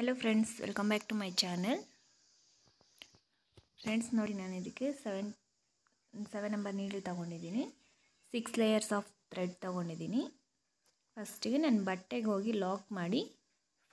hello friends welcome back to my channel friends ನೋಡಿ ನಾನು ಇದಕ್ಕೆ ಸೆವೆನ್ ಸೆವೆನ್ ನಂಬರ್ ನೀಡ್ ತೊಗೊಂಡಿದ್ದೀನಿ ಸಿಕ್ಸ್ ಲೇಯರ್ಸ್ ಆಫ್ ಥ್ರೆಡ್ ತೊಗೊಂಡಿದ್ದೀನಿ ಫಸ್ಟಿಗೆ ನಾನು ಬಟ್ಟೆಗೆ ಹೋಗಿ ಲಾಕ್ ಮಾಡಿ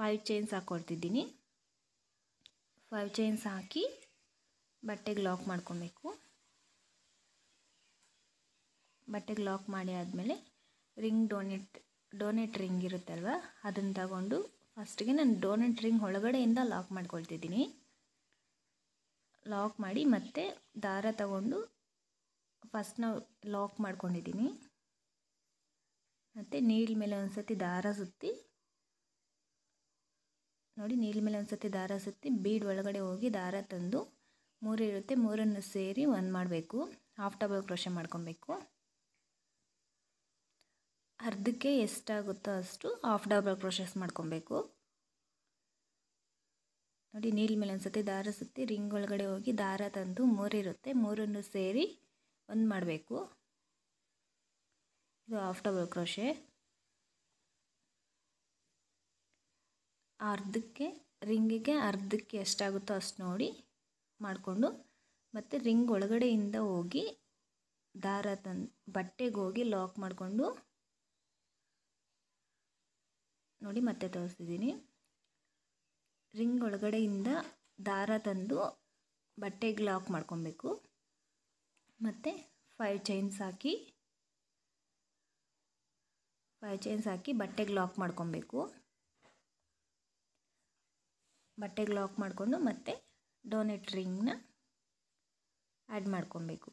ಫೈವ್ ಚೈನ್ಸ್ ಹಾಕ್ಕೊಡ್ತಿದ್ದೀನಿ ಫೈವ್ ಚೈನ್ಸ್ ಹಾಕಿ ಬಟ್ಟೆಗೆ ಲಾಕ್ ಮಾಡ್ಕೊಬೇಕು ಬಟ್ಟೆಗೆ ಲಾಕ್ ಮಾಡಿ ಆದಮೇಲೆ ರಿಂಗ್ ಡೋನೆಟ್ ಡೋನೆಟ್ ರಿಂಗ್ ಇರುತ್ತಲ್ವ ಅದನ್ನು ತಗೊಂಡು ಫಸ್ಟಿಗೆ ನಾನು ಡೋನೆಟ್ ರಿಂಗ್ ಒಳಗಡೆಯಿಂದ ಲಾಕ್ ಮಾಡ್ಕೊಳ್ತಿದ್ದೀನಿ ಲಾಕ್ ಮಾಡಿ ಮತ್ತೆ ದಾರ ತಗೊಂಡು ಫಸ್ಟ್ ನಾವು ಲಾಕ್ ಮಾಡ್ಕೊಂಡಿದ್ದೀನಿ ಮತ್ತು ನೀಲ್ ಮೇಲೆ ಒಂದು ಸತಿ ದಾರ ಸುತ್ತಿ ನೋಡಿ ನೀಲ್ ಮೇಲೆ ಒಂದು ಸತಿ ದಾರ ಸುತ್ತಿ ಬೀಡ್ ಒಳಗಡೆ ಹೋಗಿ ದಾರ ತಂದು ಮೂರು ಇರುತ್ತೆ ಮೂರನ್ನು ಸೇರಿ ಒಂದು ಮಾಡಬೇಕು ಹಾಫ್ ಟಬಲ್ ಕ್ರೋಶ ಮಾಡ್ಕೊಬೇಕು ಅರ್ಧಕ್ಕೆ ಎಷ್ಟಾಗುತ್ತೋ ಅಷ್ಟು ಹಾಫ್ ಡಬಲ್ ಕ್ರೋಶಸ್ ಮಾಡ್ಕೊಬೇಕು ನೋಡಿ ನೀಲ್ ಮೇಲೆ ಒಂದ್ಸತಿ ದಾರ ಸುತ್ತಿ ರಿಂಗ್ ಒಳಗಡೆ ಹೋಗಿ ದಾರ ತಂದು ಮೂರಿರುತ್ತೆ ಮೂರನ್ನು ಸೇರಿ ಒಂದು ಮಾಡಬೇಕು ಇದು ಹಾಫ್ ಡಬಲ್ ಕ್ರೋಶೆ ಅರ್ಧಕ್ಕೆ ರಿಂಗಿಗೆ ಅರ್ಧಕ್ಕೆ ಎಷ್ಟಾಗುತ್ತೋ ಅಷ್ಟು ನೋಡಿ ಮಾಡಿಕೊಂಡು ಮತ್ತು ರಿಂಗ್ ಒಳಗಡೆಯಿಂದ ಹೋಗಿ ದಾರ ತಂದು ಬಟ್ಟೆಗೆ ಹೋಗಿ ಲಾಕ್ ಮಾಡಿಕೊಂಡು ನೋಡಿ ಮತ್ತೆ ತೋರಿಸ್ತಿದ್ದೀನಿ ರಿಂಗ್ ಒಳಗಡೆಯಿಂದ ದಾರ ತಂದು ಬಟ್ಟೆಗೆ ಲಾಕ್ ಮಾಡ್ಕೊಬೇಕು ಮತ್ತು ಫೈವ್ ಚೈನ್ಸ್ ಹಾಕಿ ಫೈವ್ ಚೈನ್ಸ್ ಹಾಕಿ ಬಟ್ಟೆಗೆ ಲಾಕ್ ಮಾಡ್ಕೊಬೇಕು ಬಟ್ಟೆಗೆ ಲಾಕ್ ಮಾಡಿಕೊಂಡು ಮತ್ತೆ ಡೋನೆಟ್ ರಿಂಗ್ನ ಆ್ಯಡ್ ಮಾಡ್ಕೊಬೇಕು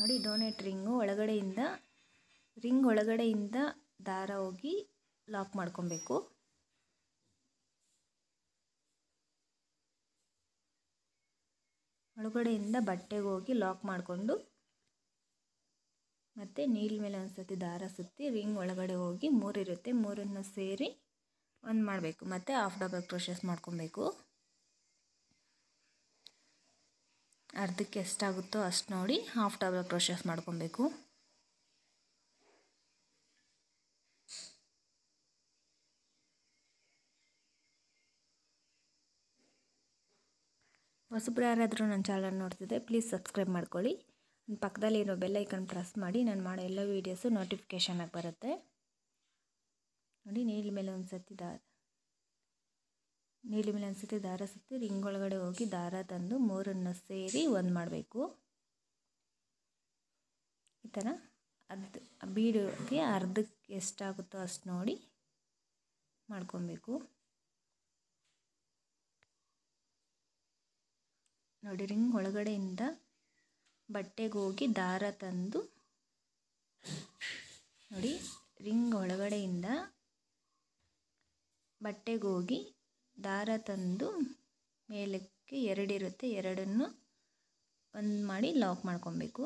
ನೋಡಿ ಡೋನೆಟ್ ರಿಂಗು ಒಳಗಡೆಯಿಂದ ರಿಂಗ್ ಒಳಗಡೆಯಿಂದ ದಾರ ಹೋಗಿ ಲಾಕ್ ಮಾಡ್ಕೊಬೇಕು ಒಳಗಡೆಯಿಂದ ಬಟ್ಟೆಗೆ ಹೋಗಿ ಲಾಕ್ ಮಾಡಿಕೊಂಡು ಮತ್ತು ನೀಲ್ ಮೇಲೆ ಒಂದು ಸತಿ ದಾರ ಸುತ್ತಿ ರಿಂಗ್ ಒಳಗಡೆ ಹೋಗಿ ಮೂರಿರುತ್ತೆ ಮೂರನ್ನು ಸೇರಿ ಒಂದು ಮಾಡಬೇಕು ಮತ್ತು ಆಫ್ ಡಬಲ್ ಪ್ರೋಸೆಸ್ ಮಾಡ್ಕೊಬೇಕು ಅರ್ಧಕ್ಕೆ ಎಷ್ಟಾಗುತ್ತೋ ಅಷ್ಟು ನೋಡಿ ಹಾಫ್ ಡಬಲ್ ಕ್ರೋಶಸ್ ಮಾಡ್ಕೊಬೇಕು ಹೊಸಬ್ರು ಯಾರಾದರೂ ನನ್ನ ಚಾನಲ್ ನೋಡ್ತಿದ್ದೆ ಪ್ಲೀಸ್ ಸಬ್ಸ್ಕ್ರೈಬ್ ಮಾಡ್ಕೊಳ್ಳಿ ಪಕ್ಕದಲ್ಲಿ ಇರೋ ಬೆಲ್ಲೈಕನ್ ಪ್ರೆಸ್ ಮಾಡಿ ನಾನು ಮಾಡೋ ಎಲ್ಲ ವೀಡಿಯೋಸು ನೋಟಿಫಿಕೇಷನ್ ಆಗಿ ಬರುತ್ತೆ ನೋಡಿ ನೀಲ್ ಮೇಲೆ ಒಂದು ಸತ್ತಿದ್ದಾರೆ ನೀಲಿ ಮೇಲೆ ಒಂದು ದಾರ ಸುತ್ತಿ ರಿಂಗ್ ಒಳಗಡೆ ಹೋಗಿ ದಾರ ತಂದು ಮೂರನ್ನು ಸೇರಿ ಒಂದು ಮಾಡಬೇಕು ಈ ಥರ ಅರ್ಧ ಬೀಡಿಗೆ ಅರ್ಧಕ್ಕೆ ಎಷ್ಟಾಗುತ್ತೋ ಅಷ್ಟು ನೋಡಿ ಮಾಡ್ಕೊಬೇಕು ನೋಡಿ ರಿಂಗ್ ಒಳಗಡೆಯಿಂದ ಬಟ್ಟೆಗೆ ಹೋಗಿ ದಾರ ತಂದು ನೋಡಿ ರಿಂಗ್ ಒಳಗಡೆಯಿಂದ ಬಟ್ಟೆಗೆ ಹೋಗಿ ದಾರ ತಂದು ಮೇಲಕ್ಕೆ ಎರಡಿರುತ್ತೆ ಎರಡನ್ನು ಒಂದು ಮಾಡಿ ಲಾಕ್ ಮಾಡ್ಕೊಬೇಕು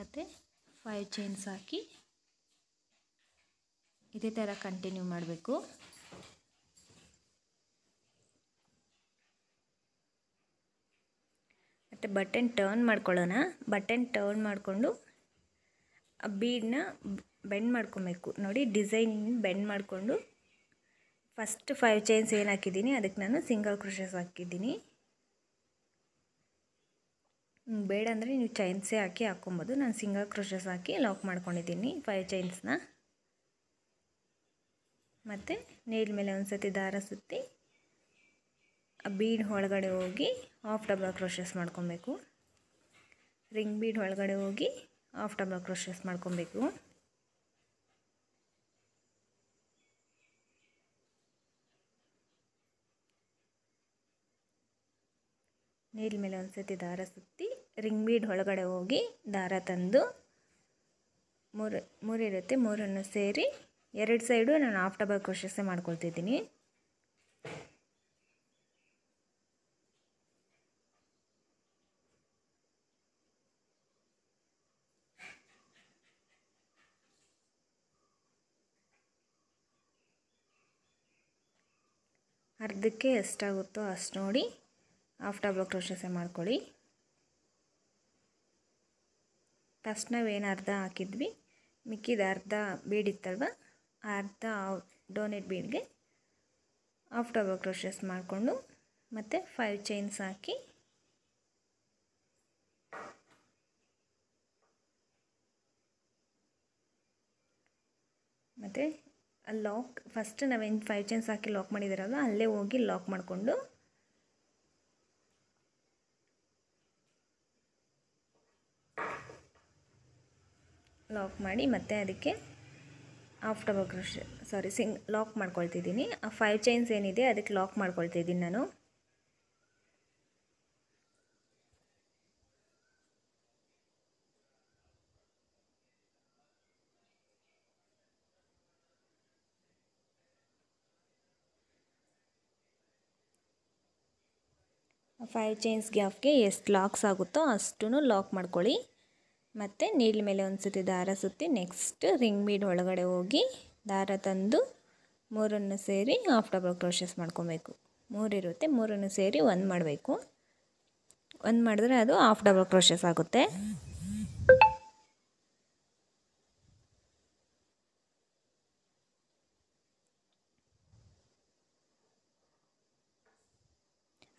ಮತ್ತು ಫೈವ್ ಚೈನ್ಸ್ ಹಾಕಿ ಇದೇ ಥರ ಕಂಟಿನ್ಯೂ ಮಾಡಬೇಕು ಮತ್ತು ಬಟನ್ ಟರ್ನ್ ಮಾಡ್ಕೊಳ್ಳೋಣ ಬಟನ್ ಟರ್ನ್ ಮಾಡಿಕೊಂಡು ಬೀಡನ್ನ ಬೆಂಡ್ ಮಾಡ್ಕೊಬೇಕು ನೋಡಿ ಡಿಸೈನ್ ಬೆಂಡ್ ಮಾಡಿಕೊಂಡು ಫಸ್ಟ್ ಫೈವ್ ಚೈನ್ಸ್ ಏನು ಹಾಕಿದ್ದೀನಿ ಅದಕ್ಕೆ ನಾನು ಸಿಂಗಲ್ ಕ್ರೋಷಸ್ ಹಾಕಿದ್ದೀನಿ ಬೇಡ ಅಂದರೆ ನೀವು ಚೈನ್ಸೇ ಹಾಕಿ ಹಾಕ್ಕೊಬೋದು ನಾನು ಸಿಂಗಲ್ ಕ್ರೋಷಸ್ ಹಾಕಿ ಲಾಕ್ ಮಾಡ್ಕೊಂಡಿದ್ದೀನಿ ಫೈವ್ ಚೈನ್ಸ್ನ ಮತ್ತು ನೇಲ್ ಮೇಲೆ ಒಂದು ಸತಿ ದಾರ ಸುತ್ತಿ ಬೀಡ್ ಒಳಗಡೆ ಹೋಗಿ ಹಾಫ್ ಡಬಲ್ ಕ್ರೋಶಸ್ ಮಾಡ್ಕೊಬೇಕು ರಿಂಗ್ ಬೀಡ್ ಒಳಗಡೆ ಹೋಗಿ ಹಾಫ್ ಡಬಲ್ ಕ್ರೋಷಸ್ ಮಾಡ್ಕೊಬೇಕು ನೀಲ್ ಮೇಲೆ ಒಂದು ಸತಿ ದಾರ ಸುತ್ತಿ ರಿಂಗ್ ಬೀಡ್ ಒಳಗಡೆ ಹೋಗಿ ದಾರ ತಂದು ಮೂರು ಮೂರಿರುತ್ತೆ ಮೂರನ್ನು ಸೇರಿ ಎರಡು ಸೈಡು ನಾನು ಹಾಫ್ ಡಬಲ್ ಕ್ರೋಶಸ್ಸೇ ಮಾಡ್ಕೊಳ್ತಿದ್ದೀನಿ ಅರ್ಧಕ್ಕೆ ಎಷ್ಟಾಗುತ್ತೋ ಅಷ್ಟು ನೋಡಿ ಹಾಫ್ ಡಬಲ್ ಕ್ರೋಶಸೆ ಮಾಡ್ಕೊಳ್ಳಿ ಫಸ್ಟ್ ನಾವೇನು ಅರ್ಧ ಹಾಕಿದ್ವಿ ಮಿಕ್ಕಿದ ಅರ್ಧ ಬೀಡಿತ್ತಲ್ವ ಆ ಅರ್ಧ ಡೋನೆಟ್ ಬೀಡ್ಗೆ ಹಾಫ್ ಡಬಲ್ ಕ್ರೋಶಸ್ ಮಾಡಿಕೊಂಡು ಮತ್ತು ಫೈವ್ ಚೈನ್ಸ್ ಹಾಕಿ ಮತ್ತು ಲಾಕ್ ಫಸ್ಟ್ ನಾವೇನು ಫೈವ್ ಚೈನ್ಸ್ ಹಾಕಿ ಲಾಕ್ ಮಾಡಿದಿರಲ್ಲ ಅಲ್ಲೇ ಹೋಗಿ ಲಾಕ್ ಮಾಡಿಕೊಂಡು ಲಾಕ್ ಮಾಡಿ ಮತ್ತೆ ಅದಕ್ಕೆ half double crochet sorry single lock ಮಾಡ್ಕೊಳ್ತಿದ್ದೀನಿ ಆ ಫೈವ್ ಚೈನ್ಸ್ ಏನಿದೆ ಅದಕ್ಕೆ ಲಾಕ್ ಮಾಡ್ಕೊಳ್ತಿದ್ದೀನಿ ನಾನು ಫೈವ್ ಚೈನ್ಸ್ ಗ್ಯಾಫ್ಗೆ ಎಷ್ಟು ಲಾಕ್ಸ್ ಆಗುತ್ತೋ ಅಷ್ಟೂ ಲಾಕ್ ಮಾಡ್ಕೊಳ್ಳಿ ಮತ್ತು ನೀಲ್ ಮೇಲೆ ಒಂದು ಸುತ್ತಿ ದಾರ ಸುತ್ತಿ ನೆಕ್ಸ್ಟ್ ರಿಂಗ್ ಬೀಡ್ ಒಳಗಡೆ ಹೋಗಿ ದಾರ ತಂದು ಮೂರನ್ನು ಸೇರಿ ಹಾಫ್ ಡಬಲ್ ಕ್ರೋಶಸ್ ಮಾಡ್ಕೊಬೇಕು ಮೂರಿರುತ್ತೆ ಮೂರನ್ನು ಸೇರಿ ಒಂದು ಮಾಡಬೇಕು ಒಂದು ಮಾಡಿದ್ರೆ ಅದು ಹಾಫ್ ಡಬಲ್ ಕ್ರೋಶಸ್ ಆಗುತ್ತೆ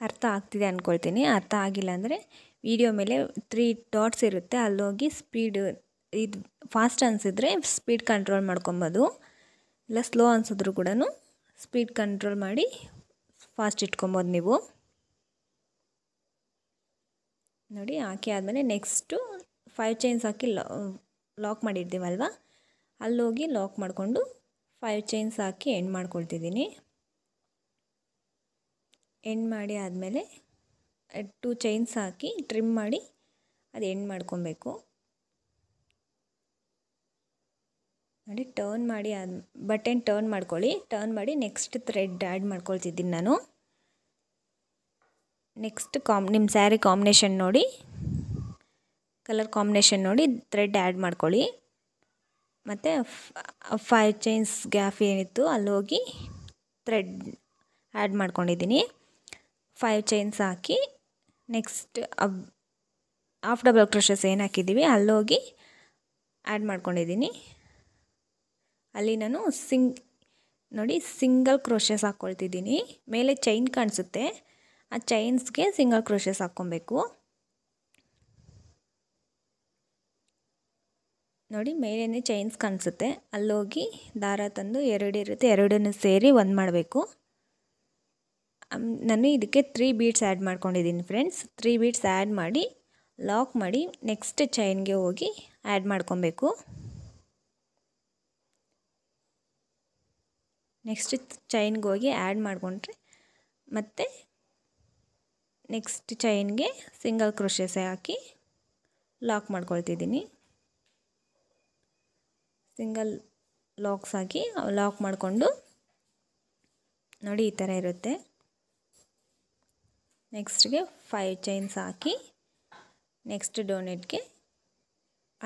ಅರ್ಥ ಆಗ್ತಿದೆ ಅಂದ್ಕೊಳ್ತೀನಿ ಅರ್ಥ ಆಗಿಲ್ಲ ಅಂದರೆ ವಿಡಿಯೋ ಮೇಲೆ ತ್ರೀ ಡಾಟ್ಸ್ ಇರುತ್ತೆ ಅಲ್ಲೋಗಿ ಸ್ಪೀಡ್ ಇದು ಫಾಸ್ಟ್ ಅನಿಸಿದ್ರೆ ಸ್ಪೀಡ್ ಕಂಟ್ರೋಲ್ ಮಾಡ್ಕೊಬೋದು ಇಲ್ಲ ಸ್ಲೋ ಅನಿಸಿದ್ರು ಕೂಡ ಸ್ಪೀಡ್ ಕಂಟ್ರೋಲ್ ಮಾಡಿ ಫಾಸ್ಟ್ ಇಟ್ಕೊಬೋದು ನೀವು ನೋಡಿ ಹಾಕಿ ಆದಮೇಲೆ ನೆಕ್ಸ್ಟು ಫೈವ್ ಚೈನ್ಸ್ ಹಾಕಿ ಲಾಕ್ ಮಾಡಿರ್ತೀವಲ್ವ ಅಲ್ಲೋಗಿ ಲಾಕ್ ಮಾಡಿಕೊಂಡು ಫೈವ್ ಚೈನ್ಸ್ ಹಾಕಿ ಎಂಡ್ ಮಾಡ್ಕೊಳ್ತಿದ್ದೀನಿ ಎಂಡ್ ಮಾಡಿ ಆದಮೇಲೆ ಟು ಚೈನ್ಸ್ ಹಾಕಿ ಟ್ರಿಮ್ ಮಾಡಿ ಅದು ಎಂಡ್ ಮಾಡ್ಕೊಬೇಕು ನೋಡಿ ಟರ್ನ್ ಮಾಡಿ ಆದ ಬಟನ್ ಟರ್ನ್ ಮಾಡ್ಕೊಳ್ಳಿ ಟರ್ನ್ ಮಾಡಿ ನೆಕ್ಸ್ಟ್ ಥ್ರೆಡ್ ಆ್ಯಡ್ ಮಾಡ್ಕೊಳ್ತಿದ್ದೀನಿ ನಾನು ನೆಕ್ಸ್ಟ್ ಕಾಮ್ ನಿಮ್ಮ ಸ್ಯಾರಿ ಕಾಂಬಿನೇಷನ್ ನೋಡಿ ಕಲರ್ ಕಾಂಬಿನೇಷನ್ ನೋಡಿ ಥ್ರೆಡ್ ಆ್ಯಡ್ ಮಾಡ್ಕೊಳ್ಳಿ ಮತ್ತು ಫೈವ್ ಚೈನ್ಸ್ ಗ್ಯಾಫ್ ಏನಿತ್ತು ಅಲ್ಲಿ ಹೋಗಿ ಥ್ರೆಡ್ ಆ್ಯಡ್ ಮಾಡ್ಕೊಂಡಿದ್ದೀನಿ ಫೈವ್ ಚೈನ್ಸ್ ಹಾಕಿ ನೆಕ್ಸ್ಟ್ ಅಬ್ ಹಾಫ್ ಡಬಲ್ ಕ್ರೋಷಸ್ ಏನು ಹಾಕಿದ್ದೀವಿ ಅಲ್ಲೋಗಿ ಆ್ಯಡ್ ಮಾಡ್ಕೊಂಡಿದ್ದೀನಿ ಅಲ್ಲಿ ನಾನು ಸಿಂಗ್ ನೋಡಿ ಸಿಂಗಲ್ ಕ್ರೋಷಸ್ ಹಾಕ್ಕೊಳ್ತಿದ್ದೀನಿ ಮೇಲೆ ಚೈನ್ ಕಾಣಿಸುತ್ತೆ ಆ ಚೈನ್ಸ್ಗೆ ಸಿಂಗಲ್ ಕ್ರೋಷಸ್ ಹಾಕ್ಕೊಬೇಕು ನೋಡಿ ಮೇಲೇ ಚೈನ್ಸ್ ಕಾಣಿಸುತ್ತೆ ಅಲ್ಲೋಗಿ ದಾರ ತಂದು ಎರಡು ಇರುತ್ತೆ ಎರಡನ್ನು ಸೇರಿ ಒಂದು ಮಾಡಬೇಕು ನಾನು ಇದಕ್ಕೆ ತ್ರೀ ಬೀಟ್ಸ್ ಆ್ಯಡ್ ಮಾಡ್ಕೊಂಡಿದ್ದೀನಿ ಫ್ರೆಂಡ್ಸ್ ತ್ರೀ ಬೀಟ್ಸ್ ಆ್ಯಡ್ ಮಾಡಿ ಲಾಕ್ ಮಾಡಿ ನೆಕ್ಸ್ಟ್ ಚೈನ್ಗೆ ಹೋಗಿ ಆ್ಯಡ್ ಮಾಡ್ಕೊಬೇಕು ನೆಕ್ಸ್ಟ್ ಚೈನ್ಗೆ ಹೋಗಿ ಆ್ಯಡ್ ಮಾಡಿಕೊಂಡ್ರೆ ಮತ್ತು ನೆಕ್ಸ್ಟ್ ಚೈನ್ಗೆ ಸಿಂಗಲ್ ಕ್ರೋಶೆಸ್ ಹಾಕಿ ಲಾಕ್ ಮಾಡ್ಕೊಳ್ತಿದ್ದೀನಿ ಸಿಂಗಲ್ ಲಾಕ್ಸ್ ಹಾಕಿ ಲಾಕ್ ಮಾಡಿಕೊಂಡು ನೋಡಿ ಈ ಥರ ಇರುತ್ತೆ ನೆಕ್ಸ್ಟ್ಗೆ ಫೈವ್ ಚೈನ್ಸ್ ಹಾಕಿ ನೆಕ್ಸ್ಟ್ ಡೋನೆಟ್ಗೆ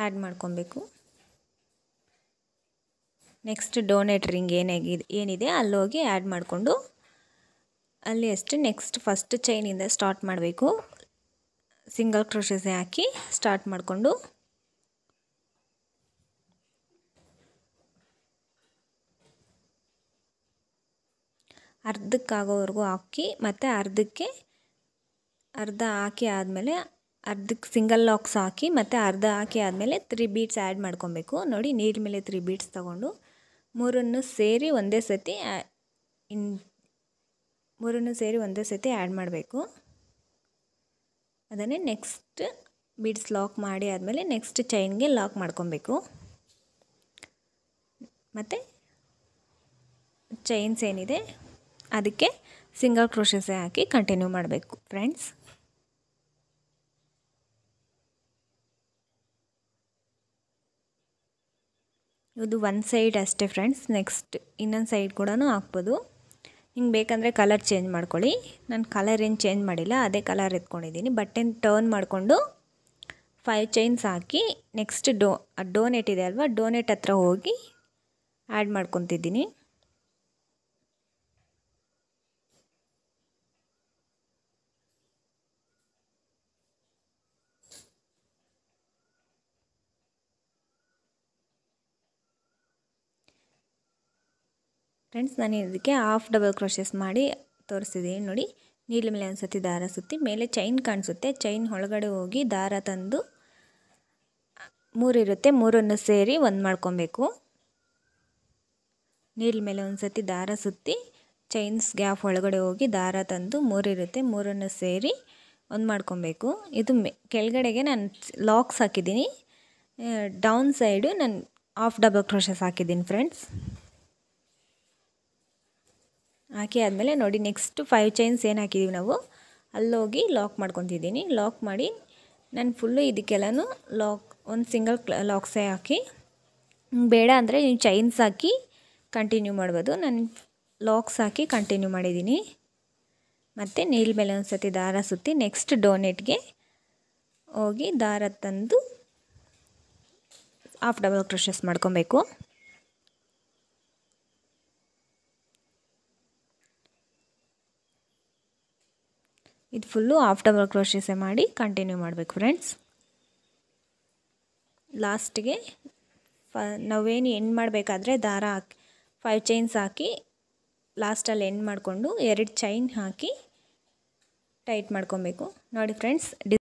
ಆ್ಯಡ್ ಮಾಡ್ಕೊಬೇಕು ನೆಕ್ಸ್ಟ್ ಡೋನೆಟ್ ರಿಂಗ್ ಏನಾಗಿದೆ ಏನಿದೆ ಅಲ್ಲೋಗಿ ಆ್ಯಡ್ ಮಾಡಿಕೊಂಡು ಅಲ್ಲಿ ಅಷ್ಟು ನೆಕ್ಸ್ಟ್ ಫಸ್ಟ್ ಚೈನಿಂದ ಸ್ಟಾರ್ಟ್ ಮಾಡಬೇಕು ಸಿಂಗಲ್ ಕ್ರೋಷಸ್ ಹಾಕಿ ಸ್ಟಾರ್ಟ್ ಮಾಡಿಕೊಂಡು ಅರ್ಧಕ್ಕಾಗೋವರೆಗೂ ಹಾಕಿ ಮತ್ತು ಅರ್ಧಕ್ಕೆ ಅರ್ಧ ಹಾಕಿ ಆದಮೇಲೆ ಅರ್ಧಕ್ಕೆ ಸಿಂಗಲ್ ಲಾಕ್ಸ್ ಹಾಕಿ ಮತ್ತು ಅರ್ಧ ಹಾಕಿ ಆದಮೇಲೆ ತ್ರೀ ಬೀಟ್ಸ್ ಆ್ಯಡ್ ಮಾಡ್ಕೊಬೇಕು ನೋಡಿ ನೀರಿ ಮೇಲೆ ತ್ರೀ ಬೀಟ್ಸ್ ತೊಗೊಂಡು ಮೂರನ್ನು ಸೇರಿ ಒಂದೇ ಸತಿ ಇನ್ ಮೂರನ್ನು ಸೇರಿ ಒಂದೇ ಸತಿ ಆ್ಯಡ್ ಮಾಡಬೇಕು ಅದನ್ನೇ ನೆಕ್ಸ್ಟ್ ಬೀಡ್ಸ್ ಲಾಕ್ ಮಾಡಿ ಆದಮೇಲೆ ನೆಕ್ಸ್ಟ್ ಚೈನ್ಗೆ ಲಾಕ್ ಮಾಡ್ಕೊಬೇಕು ಮತ್ತು ಚೈನ್ಸ್ ಏನಿದೆ ಅದಕ್ಕೆ ಸಿಂಗಲ್ ಕ್ರೋಷಸೇ ಹಾಕಿ ಕಂಟಿನ್ಯೂ ಮಾಡಬೇಕು ಫ್ರೆಂಡ್ಸ್ ಇದು ಒಂದು ಸೈಡ್ ಅಷ್ಟೇ ಫ್ರೆಂಡ್ಸ್ ನೆಕ್ಸ್ಟ್ ಇನ್ನೊಂದು ಸೈಡ್ ಕೂಡ ಹಾಕ್ಬೋದು ಹಿಂಗೆ ಬೇಕಂದರೆ ಕಲರ್ ಚೇಂಜ್ ಮಾಡ್ಕೊಳ್ಳಿ ನಾನು ಕಲರ್ ಏನು ಚೇಂಜ್ ಮಾಡಿಲ್ಲ ಅದೇ ಕಲರ್ ಎತ್ಕೊಂಡಿದ್ದೀನಿ ಬಟ್ಟೆನ ಟರ್ನ್ ಮಾಡಿಕೊಂಡು ಫೈವ್ ಚೈನ್ಸ್ ಹಾಕಿ ನೆಕ್ಸ್ಟ್ ಡೋ ಡೋನೆಟ್ ಇದೆ ಅಲ್ವಾ ಡೋನೆಟ್ ಹತ್ರ ಹೋಗಿ ಆ್ಯಡ್ ಮಾಡ್ಕೊತಿದ್ದೀನಿ ಫ್ರೆಂಡ್ಸ್ ನಾನು ಇದಕ್ಕೆ ಹಾಫ್ ಡಬಲ್ ಕ್ರೋಶಸ್ ಮಾಡಿ ತೋರಿಸಿದ್ದೀನಿ ನೋಡಿ ನೀಲಿ ಮೇಲೆ ಒಂದು ಸತಿ ದಾರ ಸುತ್ತಿ ಮೇಲೆ ಚೈನ್ ಕಾಣಿಸುತ್ತೆ ಚೈನ್ ಒಳಗಡೆ ಹೋಗಿ ದಾರ ತಂದು ಮೂರಿರುತ್ತೆ ಮೂರನ್ನು ಸೇರಿ ಒಂದು ಮಾಡ್ಕೊಬೇಕು ನೀಲಿ ಮೇಲೆ ಒಂದು ಸತಿ ದಾರ ಸುತ್ತಿ ಚೈನ್ಸ್ ಗ್ಯಾಪ್ ಒಳಗಡೆ ಹೋಗಿ ದಾರ ತಂದು ಮೂರಿರುತ್ತೆ ಮೂರನ್ನು ಸೇರಿ ಒಂದು ಮಾಡ್ಕೊಬೇಕು ಇದು ಮೆ ಕೆಳಗಡೆಗೆ ನಾನು ಲಾಕ್ಸ್ ಹಾಕಿದ್ದೀನಿ ಡೌನ್ ಸೈಡು ನಾನು ಹಾಫ್ ಡಬಲ್ ಕ್ರೋಶಸ್ ಹಾಕಿದ್ದೀನಿ ಫ್ರೆಂಡ್ಸ್ ಹಾಕಿ ಆದಮೇಲೆ ನೋಡಿ ನೆಕ್ಸ್ಟ್ ಫೈವ್ ಚೈನ್ಸ್ ಏನು ಹಾಕಿದ್ದೀವಿ ನಾವು ಅಲ್ಲೋಗಿ ಲಾಕ್ ಮಾಡ್ಕೊತಿದ್ದೀನಿ ಲಾಕ್ ಮಾಡಿ ನಾನು ಫುಲ್ಲು ಇದಕ್ಕೆಲ್ಲನೂ ಲಾಕ್ ಒಂದು ಸಿಂಗಲ್ ಲಾಕ್ಸೇ ಹಾಕಿ ಬೇಡ ಅಂದರೆ ನೀವು ಚೈನ್ಸ್ ಹಾಕಿ ಕಂಟಿನ್ಯೂ ಮಾಡ್ಬೋದು ನಾನು ಲಾಕ್ಸ್ ಹಾಕಿ ಕಂಟಿನ್ಯೂ ಮಾಡಿದ್ದೀನಿ ಮತ್ತು ನೀಲ್ ಮೇಲೆ ಒಂದು ಸತಿ ದಾರ ಸುತ್ತಿ ನೆಕ್ಸ್ಟ್ ಡೋನೆಟ್ಗೆ ಹೋಗಿ ದಾರ ತಂದು ಹಾಫ್ ಡಬಲ್ ಕ್ರೋಶಸ್ ಮಾಡ್ಕೊಬೇಕು ಇದು ಫುಲ್ಲು ಹಾಫ್ ಡಬಲ್ ಕ್ರೋಶಿಸೆ ಮಾಡಿ ಕಂಟಿನ್ಯೂ ಮಾಡಬೇಕು ಫ್ರೆಂಡ್ಸ್ ಲಾಸ್ಟಿಗೆ ಫ ನಾವೇನು ಎಂಡ್ ಮಾಡಬೇಕಾದ್ರೆ ದಾರ ಹಾಕಿ ಫೈವ್ ಚೈನ್ಸ್ ಹಾಕಿ ಲಾಸ್ಟಲ್ಲಿ ಎಂಡ್ ಮಾಡಿಕೊಂಡು ಎರಡು ಚೈನ್ ಹಾಕಿ ಟೈಟ್ ಮಾಡ್ಕೊಬೇಕು ನೋಡಿ ಫ್ರೆಂಡ್ಸ್